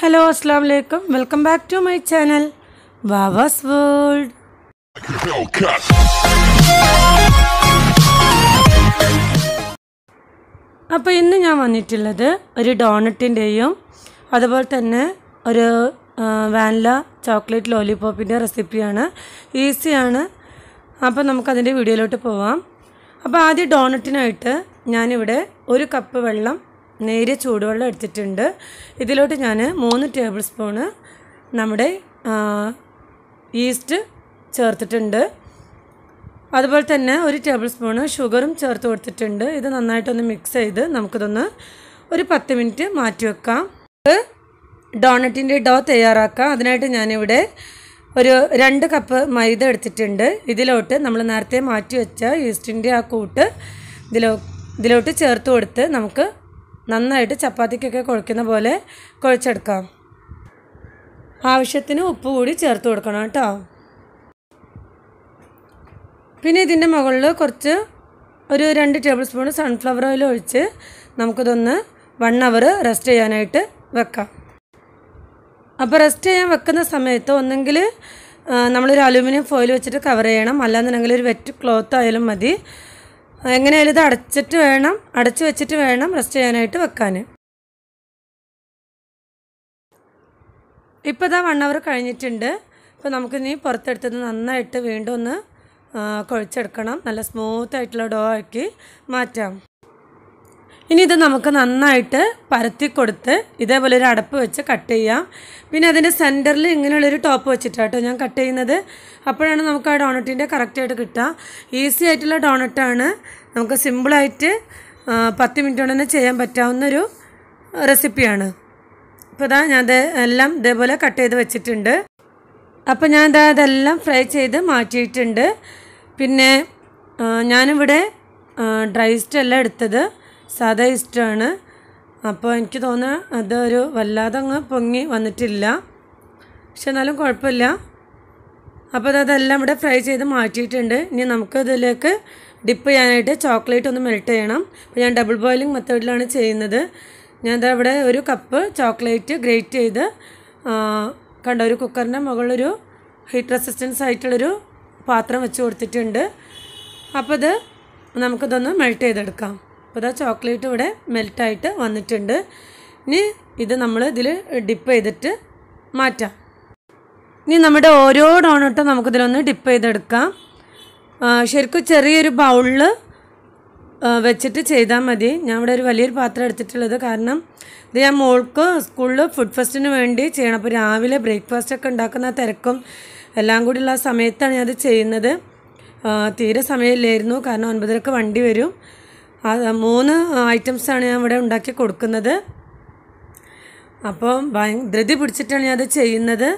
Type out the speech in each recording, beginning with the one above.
hello അസ്സാം വലൈക്കും welcome back to my channel വാവാസ് വേൾഡ് അപ്പോൾ ഇന്ന് ഞാൻ വന്നിട്ടുള്ളത് ഒരു ഡോണറ്റിൻ്റെയും അതുപോലെ തന്നെ ഒരു വാനില ചോക്ലേറ്റ് ലോലിപോപ്പിൻ്റെ റെസിപ്പിയാണ് ഈസിയാണ് അപ്പോൾ നമുക്കതിൻ്റെ വീഡിയോയിലോട്ട് പോവാം അപ്പോൾ ആദ്യം ഡോണറ്റിനായിട്ട് ഞാനിവിടെ ഒരു കപ്പ് വെള്ളം നേരിയ ചൂടുവെള്ളം എടുത്തിട്ടുണ്ട് ഇതിലോട്ട് ഞാൻ മൂന്ന് ടേബിൾ സ്പൂണ് നമ്മുടെ ഈസ്റ്റ് ചേർത്തിട്ടുണ്ട് അതുപോലെ തന്നെ ഒരു ടേബിൾ സ്പൂണ് ഷുഗറും ചേർത്ത് കൊടുത്തിട്ടുണ്ട് ഇത് നന്നായിട്ടൊന്ന് മിക്സ് ചെയ്ത് നമുക്കിതൊന്ന് ഒരു പത്ത് മിനിറ്റ് മാറ്റി വെക്കാം ഡോണറ്റിൻ്റെ ഡോ തയ്യാറാക്കാം അതിനായിട്ട് ഞാനിവിടെ ഒരു രണ്ട് കപ്പ് മൈദ എടുത്തിട്ടുണ്ട് ഇതിലോട്ട് നമ്മൾ നേരത്തെ മാറ്റി വെച്ച ഈസ്റ്റിൻ്റെ ആ കൂട്ട് ഇതിലോ ഇതിലോട്ട് ചേർത്ത് കൊടുത്ത് നമുക്ക് നന്നായിട്ട് ചപ്പാത്തിക്കൊക്കെ കുഴക്കുന്ന പോലെ കുഴച്ചെടുക്കാം ആവശ്യത്തിന് ഉപ്പ് കൂടി ചേർത്ത് കൊടുക്കണം കേട്ടോ പിന്നെ ഇതിൻ്റെ മുകളിൽ കുറച്ച് ഒരു രണ്ട് ടേബിൾ സ്പൂൺ സൺഫ്ലവർ ഓയിൽ ഒഴിച്ച് നമുക്കിതൊന്ന് വൺ അവർ റെസ്റ്റ് ചെയ്യാനായിട്ട് വെക്കാം അപ്പോൾ റെസ്റ്റ് ചെയ്യാൻ വെക്കുന്ന സമയത്ത് ഒന്നെങ്കിൽ നമ്മളൊരു അലൂമിനിയം ഫോയിൽ വെച്ചിട്ട് കവർ ചെയ്യണം അല്ലാന്നുണ്ടെങ്കിൽ ഒരു വെറ്റ് ക്ലോത്ത് ആയാലും മതി എങ്ങനെയായാലും ഇത് അടച്ചിട്ട് വേണം അടച്ചു വെച്ചിട്ട് വേണം റെസ്റ്റ് ചെയ്യാനായിട്ട് വെക്കാൻ ഇപ്പോൾ ഇതാ വൺ അവർ കഴിഞ്ഞിട്ടുണ്ട് ഇപ്പോൾ നമുക്കിനി പുറത്തെടുത്തത് നന്നായിട്ട് വീണ്ടും ഒന്ന് കുഴച്ചെടുക്കണം നല്ല സ്മൂത്ത് ആയിട്ടുള്ള ഡോ ആക്കി മാറ്റാം ഇനി ഇത് നമുക്ക് നന്നായിട്ട് പരത്തി കൊടുത്ത് ഇതേപോലെ ഒരു അടപ്പ് വെച്ച് കട്ട് ചെയ്യാം പിന്നെ അതിൻ്റെ സെൻറ്ററിൽ ഇങ്ങനെയുള്ളൊരു ടോപ്പ് വെച്ചിട്ടാട്ടോ ഞാൻ കട്ട് ചെയ്യുന്നത് അപ്പോഴാണ് നമുക്ക് ആ ഡോണറ്റിൻ്റെ കറക്റ്റായിട്ട് കിട്ടുക ഈസി ആയിട്ടുള്ള ഡോണറ്റാണ് നമുക്ക് സിമ്പിളായിട്ട് പത്ത് മിനിറ്റ് കൊണ്ട് തന്നെ ചെയ്യാൻ പറ്റാവുന്നൊരു റെസിപ്പിയാണ് അപ്പോൾ ഇതാ ഞാൻ എല്ലാം ഇതേപോലെ കട്ട് ചെയ്ത് വെച്ചിട്ടുണ്ട് അപ്പോൾ ഞാൻ ഇതാ ഇതെല്ലാം ഫ്രൈ ചെയ്ത് മാറ്റിയിട്ടുണ്ട് പിന്നെ ഞാനിവിടെ ഡ്രൈ സ്റ്റെല്ലാം എടുത്തത് സാധാ ഇഷ്ടമാണ് അപ്പോൾ എനിക്ക് തോന്നുക അതൊരു വല്ലാതെ അങ്ങ് പൊങ്ങി വന്നിട്ടില്ല പക്ഷെ എന്നാലും കുഴപ്പമില്ല അപ്പോൾ അതെല്ലാം ഇവിടെ ഫ്രൈ ചെയ്ത് മാറ്റിയിട്ടുണ്ട് ഇനി നമുക്ക് ഇതിലേക്ക് ഡിപ്പ് ചെയ്യാനായിട്ട് ചോക്ലേറ്റ് ഒന്ന് മെൽറ്റ് ചെയ്യണം അപ്പോൾ ഞാൻ ഡബിൾ ബോയിലിംഗ് മെത്തേഡിലാണ് ചെയ്യുന്നത് ഞാൻ അവിടെ ഒരു കപ്പ് ചോക്ലേറ്റ് ഗ്രേറ്റ് ചെയ്ത് കണ്ട ഒരു കുക്കറിൻ്റെ മുകളിലൊരു ഹീറ്റ് റെസിസ്റ്റൻസ് ആയിട്ടുള്ളൊരു പാത്രം വെച്ച് കൊടുത്തിട്ടുണ്ട് അപ്പോൾ ഇത് നമുക്കിതൊന്ന് മെൽറ്റ് ചെയ്തെടുക്കാം അപ്പോൾ ഇതാ ചോക്ലേറ്റ് ഇവിടെ മെൽറ്റായിട്ട് വന്നിട്ടുണ്ട് ഇനി ഇത് നമ്മൾ ഇതിൽ ഡിപ്പ് ചെയ്തിട്ട് മാറ്റാം ഇനി നമ്മുടെ ഓരോ ഡോണട്ടും നമുക്കിതിലൊന്ന് ഡിപ്പ് ചെയ്തെടുക്കാം ശരിക്കും ചെറിയൊരു ബൗളിൽ വെച്ചിട്ട് ചെയ്താൽ മതി ഞാൻ ഇവിടെ ഒരു വലിയൊരു പാത്രം എടുത്തിട്ടുള്ളത് കാരണം ഇത് ഞാൻ മോൾക്ക് സ്കൂളിൽ ഫുഡ് ഫെസ്റ്റിന് വേണ്ടി ചെയ്യണം അപ്പോൾ രാവിലെ ബ്രേക്ക്ഫാസ്റ്റ് ഒക്കെ ഉണ്ടാക്കുന്ന തിരക്കും എല്ലാം കൂടിയുള്ള സമയത്താണ് ഞാനത് ചെയ്യുന്നത് തീരെ സമയമില്ലായിരുന്നു കാരണം ഒൻപതരക്ക് വണ്ടി വരും മൂന്ന് ഐറ്റംസാണ് ഞാൻ ഇവിടെ ഉണ്ടാക്കി കൊടുക്കുന്നത് അപ്പം ഭയ ധൃതി പിടിച്ചിട്ടാണ് ഞാൻ ചെയ്യുന്നത്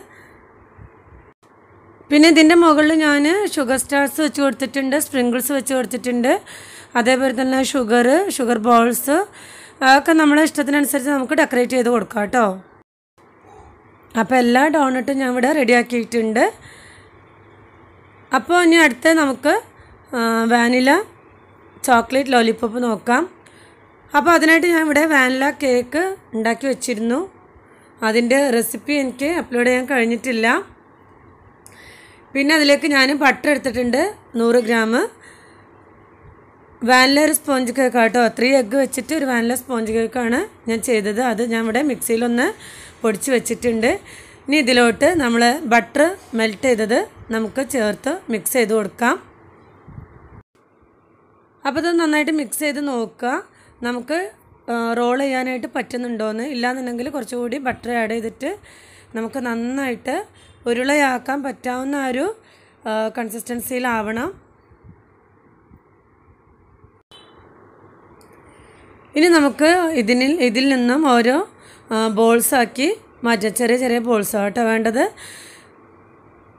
പിന്നെ ഇതിൻ്റെ മുകളിൽ ഞാൻ ഷുഗർ സ്റ്റാർസ് വെച്ച് കൊടുത്തിട്ടുണ്ട് സ്പ്രിങ്കിൾസ് വെച്ച് കൊടുത്തിട്ടുണ്ട് അതേപോലെ തന്നെ ഷുഗർ ഷുഗർ ബോൾസ് അതൊക്കെ നമ്മുടെ ഇഷ്ടത്തിനനുസരിച്ച് നമുക്ക് ഡെക്കറേറ്റ് ചെയ്ത് കൊടുക്കാം കേട്ടോ അപ്പോൾ എല്ലാ ഡോണട്ടും ഞാൻ ഇവിടെ റെഡിയാക്കിയിട്ടുണ്ട് അപ്പോൾ ഇനി അടുത്ത നമുക്ക് വാനില ചോക്ലേറ്റ് ലോലിപ്പോപ്പ് നോക്കാം അപ്പോൾ അതിനായിട്ട് ഞാൻ ഇവിടെ വാനില കേക്ക് ഉണ്ടാക്കി വെച്ചിരുന്നു അതിൻ്റെ റെസിപ്പി എനിക്ക് അപ്ലോഡ് ചെയ്യാൻ കഴിഞ്ഞിട്ടില്ല പിന്നെ അതിലേക്ക് ഞാൻ ബട്ടർ എടുത്തിട്ടുണ്ട് നൂറ് ഗ്രാം വാനില ഒരു സ്പോഞ്ച് കേക്കാട്ടോ ത്രീ എഗ്ഗ് വെച്ചിട്ട് ഒരു വാനില സ്പോഞ്ച് കേക്കാണ് ഞാൻ ചെയ്തത് അത് ഞാൻ ഇവിടെ മിക്സിയിലൊന്ന് പൊടിച്ച് വെച്ചിട്ടുണ്ട് ഇനി ഇതിലോട്ട് നമ്മൾ ബട്ടർ മെൽറ്റ് ചെയ്തത് നമുക്ക് ചേർത്ത് മിക്സ് ചെയ്ത് കൊടുക്കാം അപ്പോൾ ഇത് നന്നായിട്ട് മിക്സ് ചെയ്ത് നോക്കുക നമുക്ക് റോൾ ചെയ്യാനായിട്ട് പറ്റുന്നുണ്ടോയെന്ന് ഇല്ലാന്നുണ്ടെങ്കിൽ കുറച്ചുകൂടി ബട്ടർ ആഡ് ചെയ്തിട്ട് നമുക്ക് നന്നായിട്ട് ഉരുളയാക്കാൻ പറ്റാവുന്ന ഒരു കൺസിസ്റ്റൻസിയിലാവണം ഇനി നമുക്ക് ഇതിനിൽ ഇതിൽ നിന്നും ഓരോ ബോൾസാക്കി മാറ്റാം ചെറിയ ചെറിയ ബോൾസാട്ടോ വേണ്ടത്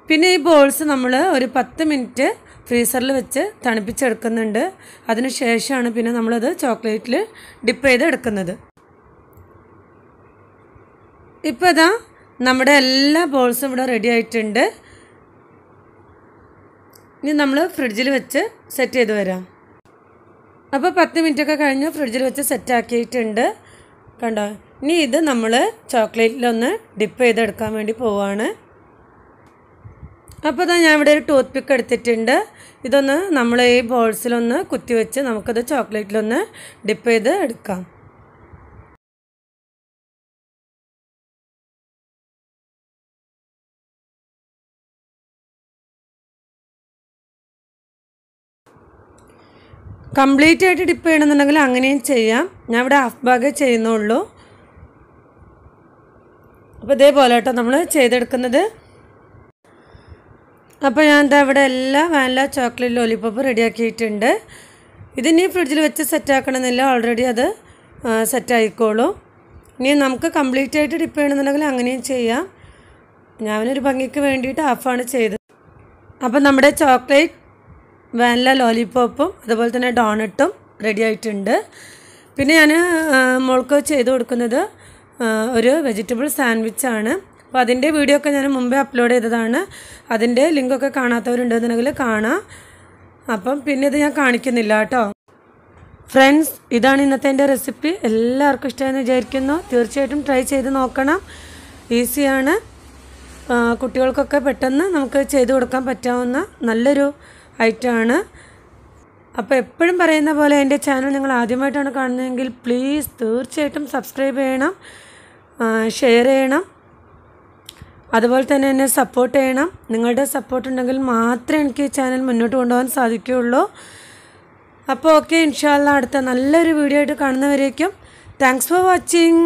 പിന്നെ ഈ ബോൾസ് നമ്മൾ ഒരു പത്ത് മിനിറ്റ് ഫ്രീസറിൽ വെച്ച് തണുപ്പിച്ചെടുക്കുന്നുണ്ട് അതിനുശേഷമാണ് പിന്നെ നമ്മളത് ചോക്ലേറ്റിൽ ഡിപ്പ് ചെയ്ത് എടുക്കുന്നത് ഇപ്പോൾ ഇതാ നമ്മുടെ എല്ലാ ബോൾസും ഇവിടെ റെഡി ആയിട്ടുണ്ട് ഇനി നമ്മൾ ഫ്രിഡ്ജിൽ വെച്ച് സെറ്റ് ചെയ്ത് വരാം അപ്പോൾ പത്ത് മിനിറ്റൊക്കെ കഴിഞ്ഞ് ഫ്രിഡ്ജിൽ വെച്ച് സെറ്റ് ആക്കിയിട്ടുണ്ട് കണ്ടോ ഇനി ഇത് നമ്മൾ ചോക്ലേറ്റിലൊന്ന് ഡിപ്പ് ചെയ്തെടുക്കാൻ വേണ്ടി പോവുകയാണ് അപ്പോൾ ഇതാ ഞാൻ ഇവിടെ ഒരു ടൂത്ത് പിക്ക് എടുത്തിട്ടുണ്ട് ഇതൊന്ന് നമ്മൾ ഈ ബോൾസിലൊന്ന് കുത്തിവെച്ച് നമുക്കത് ചോക്ലേറ്റിലൊന്ന് ഡിപ്പ് ചെയ്ത് എടുക്കാം കംപ്ലീറ്റ് ആയിട്ട് ഡിപ്പ് ചെയ്യണമെന്നുണ്ടെങ്കിൽ അങ്ങനെയും ചെയ്യാം ഞാൻ ഇവിടെ ഹാഫ് ബാഗ് ചെയ്യുന്നുള്ളൂ അപ്പോൾ ഇതേപോലെ കേട്ടോ നമ്മൾ ചെയ്തെടുക്കുന്നത് അപ്പോൾ ഞാൻ എന്താ ഇവിടെ എല്ലാ വാനില ചോക്ലേറ്റ് ലോലിപ്പോപ്പ് റെഡിയാക്കിയിട്ടുണ്ട് ഇതിനി ഫ്രിഡ്ജിൽ വെച്ച് സെറ്റാക്കണമെന്നില്ല ഓൾറെഡി അത് സെറ്റ് ആയിക്കോളൂ ഇനി നമുക്ക് കംപ്ലീറ്റ് ആയിട്ട് ഡിപ്പ് ചെയ്യണമെന്നുണ്ടെങ്കിൽ അങ്ങനെയും ചെയ്യാം ഞാനൊരു ഭംഗിക്ക് വേണ്ടിയിട്ട് ഹാഫാണ് ചെയ്തത് അപ്പോൾ നമ്മുടെ ചോക്ലേറ്റ് വാനില ലോലിപ്പോപ്പും അതുപോലെ തന്നെ ഡോണട്ടും റെഡി ആയിട്ടുണ്ട് പിന്നെ ഞാൻ മോൾക്ക് ചെയ്ത് കൊടുക്കുന്നത് ഒരു വെജിറ്റബിൾ സാൻഡ്വിച്ചാണ് അപ്പോൾ അതിൻ്റെ വീഡിയോ ഒക്കെ ഞാൻ മുമ്പേ അപ്ലോഡ് ചെയ്തതാണ് അതിൻ്റെ ലിങ്കൊക്കെ കാണാത്തവരുണ്ടെന്നുണ്ടെങ്കിൽ കാണാം അപ്പം പിന്നെ ഇത് ഞാൻ കാണിക്കുന്നില്ല കേട്ടോ ഫ്രണ്ട്സ് ഇതാണ് ഇന്നത്തെ എൻ്റെ റെസിപ്പി എല്ലാവർക്കും ഇഷ്ടമെന്ന് വിചാരിക്കുന്നു തീർച്ചയായിട്ടും ട്രൈ ചെയ്ത് നോക്കണം ഈസിയാണ് കുട്ടികൾക്കൊക്കെ പെട്ടെന്ന് നമുക്ക് ചെയ്തു കൊടുക്കാൻ പറ്റാവുന്ന നല്ലൊരു ഐറ്റമാണ് അപ്പോൾ എപ്പോഴും പറയുന്ന പോലെ എൻ്റെ ചാനൽ നിങ്ങൾ ആദ്യമായിട്ടാണ് കാണുന്നതെങ്കിൽ പ്ലീസ് തീർച്ചയായിട്ടും സബ്സ്ക്രൈബ് ചെയ്യണം ഷെയർ ചെയ്യണം അതുപോലെ തന്നെ എന്നെ സപ്പോർട്ട് ചെയ്യണം നിങ്ങളുടെ സപ്പോർട്ട് ഉണ്ടെങ്കിൽ മാത്രമേ എനിക്ക് ഈ ചാനൽ മുന്നോട്ട് കൊണ്ടുപോകാൻ സാധിക്കുകയുള്ളൂ അപ്പോൾ ഓക്കെ ഇൻഷാല്ല അടുത്ത നല്ലൊരു വീഡിയോ ആയിട്ട് കാണുന്നവരേക്കും താങ്ക്സ് ഫോർ വാച്ചിങ്